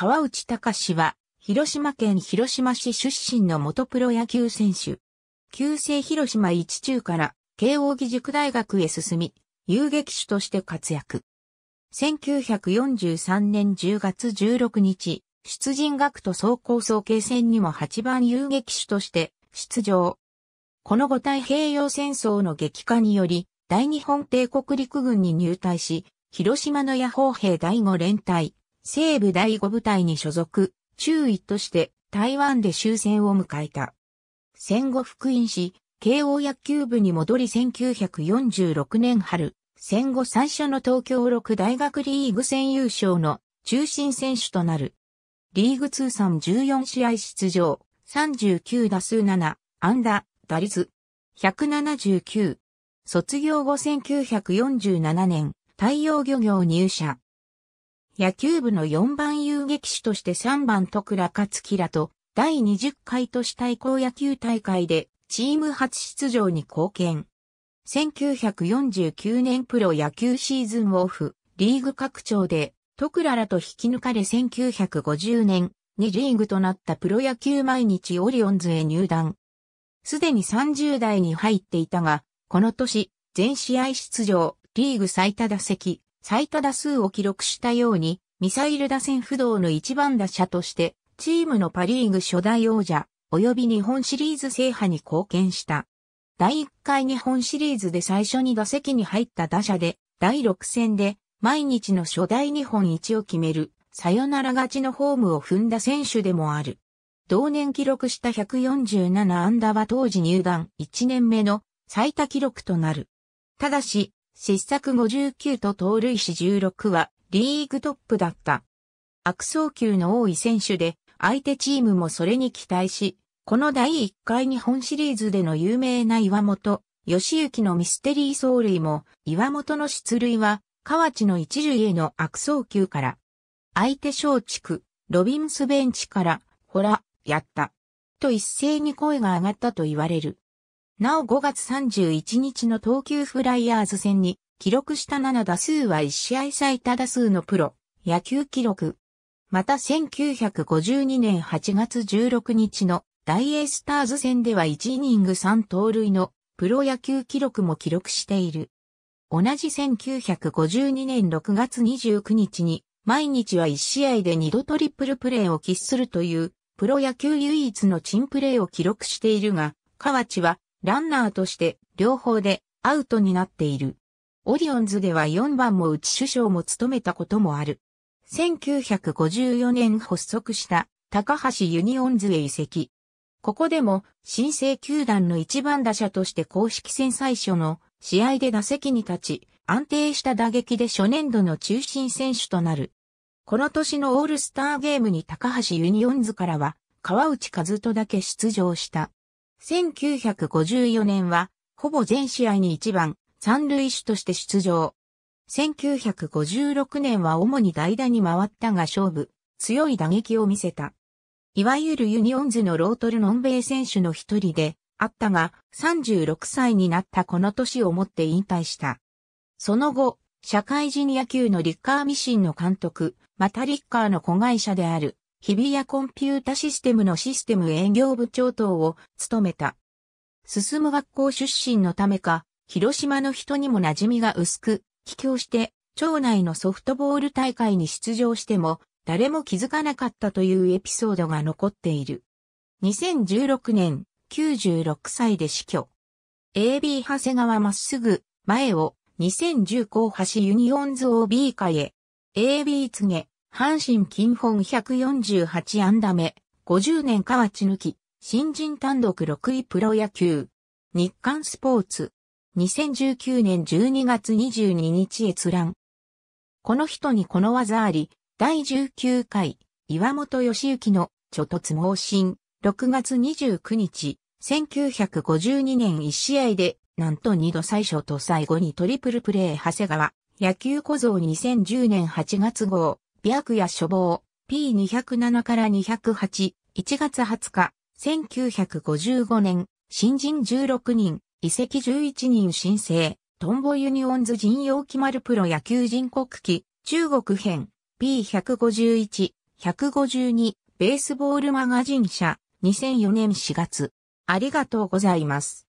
川内隆は、広島県広島市出身の元プロ野球選手。旧制広島一中から慶応義塾大学へ進み、遊撃手として活躍。1943年10月16日、出陣学徒総構想計戦にも8番遊撃手として出場。この後太平洋戦争の激化により、大日本帝国陸軍に入隊し、広島の野砲兵第5連隊、西部第五部隊に所属、中尉として台湾で終戦を迎えた。戦後復員し、慶応野球部に戻り1946年春、戦後最初の東京六大学リーグ戦優勝の中心選手となる。リーグ通算14試合出場、39打数7、安打、打率、179。卒業後1947年、太陽漁業入社。野球部の4番遊撃手として3番徳良勝樹らと、第20回都市対抗野球大会で、チーム初出場に貢献。1949年プロ野球シーズンオフ、リーグ拡張で、徳良らと引き抜かれ1950年にリーグとなったプロ野球毎日オリオンズへ入団。すでに30代に入っていたが、この年、全試合出場、リーグ最多打席、最多打数を記録したように、ミサイル打線不動の一番打者として、チームのパリーグ初代王者、及び日本シリーズ制覇に貢献した。第1回日本シリーズで最初に打席に入った打者で、第6戦で、毎日の初代日本一を決める、サヨナラ勝ちのホームを踏んだ選手でもある。同年記録した147安打は当時入団1年目の最多記録となる。ただし、失策59と盗塁死16はリーグトップだった。悪送球の多い選手で、相手チームもそれに期待し、この第1回日本シリーズでの有名な岩本、義行のミステリー走塁も、岩本の出塁は、河内の一塁への悪送球から、相手松竹、ロビンスベンチから、ほら、やった。と一斉に声が上がったと言われる。なお5月31日の東急フライヤーズ戦に記録した7打数は1試合最多打数のプロ野球記録。また1952年8月16日の大エースターズ戦では1イニング3盗塁のプロ野球記録も記録している。同じ1952年6月29日に毎日は1試合で2度トリプルプレーを喫するというプロ野球唯一のチンプレーを記録しているが、河内はランナーとして両方でアウトになっている。オリオンズでは4番も内首相も務めたこともある。1954年発足した高橋ユニオンズへ移籍。ここでも新生球団の一番打者として公式戦最初の試合で打席に立ち、安定した打撃で初年度の中心選手となる。この年のオールスターゲームに高橋ユニオンズからは、川内和人だけ出場した。1954年は、ほぼ全試合に1番、三塁手として出場。1956年は主に代打に回ったが勝負、強い打撃を見せた。いわゆるユニオンズのロートルノンベイ選手の一人で、あったが、36歳になったこの年をもって引退した。その後、社会人野球のリッカーミシンの監督、またリッカーの子会社である、日比谷コンピュータシステムのシステム営業部長等を務めた。進む学校出身のためか、広島の人にも馴染みが薄く、帰郷して、町内のソフトボール大会に出場しても、誰も気づかなかったというエピソードが残っている。2016年、96歳で死去。AB 長谷川まっすぐ、前を、2010後橋ユニオンズ OB 会へ。AB 告げ、阪神金本148安打目、50年河内抜き、新人単独6位プロ野球。日刊スポーツ。2019年12月22日閲覧。この人にこの技あり、第19回、岩本義行の、著突猛進、6月29日、1952年1試合で、なんと2度最初と最後にトリプルプレー長谷川、野球小僧2010年8月号、薬や処方、P207 から208、1月20日、1955年、新人16人、遺跡11人申請、トンボユニオンズ人決まるプロ野球人国旗、中国編、P151、152、ベースボールマガジン社、2004年4月。ありがとうございます。